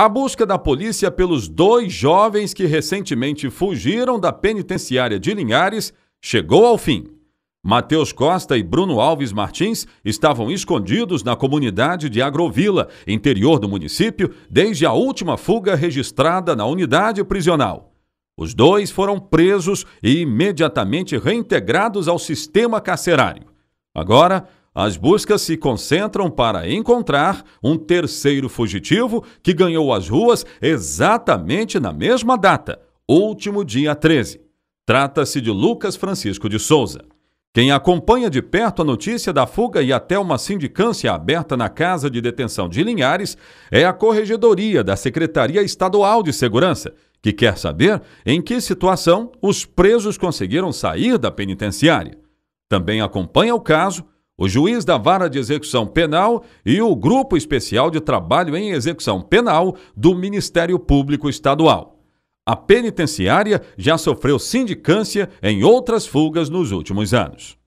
A busca da polícia pelos dois jovens que recentemente fugiram da penitenciária de Linhares chegou ao fim. Matheus Costa e Bruno Alves Martins estavam escondidos na comunidade de Agrovila, interior do município, desde a última fuga registrada na unidade prisional. Os dois foram presos e imediatamente reintegrados ao sistema carcerário. Agora, as buscas se concentram para encontrar um terceiro fugitivo que ganhou as ruas exatamente na mesma data, último dia 13. Trata-se de Lucas Francisco de Souza. Quem acompanha de perto a notícia da fuga e até uma sindicância aberta na Casa de Detenção de Linhares é a Corregedoria da Secretaria Estadual de Segurança, que quer saber em que situação os presos conseguiram sair da penitenciária. Também acompanha o caso o juiz da vara de execução penal e o Grupo Especial de Trabalho em Execução Penal do Ministério Público Estadual. A penitenciária já sofreu sindicância em outras fugas nos últimos anos.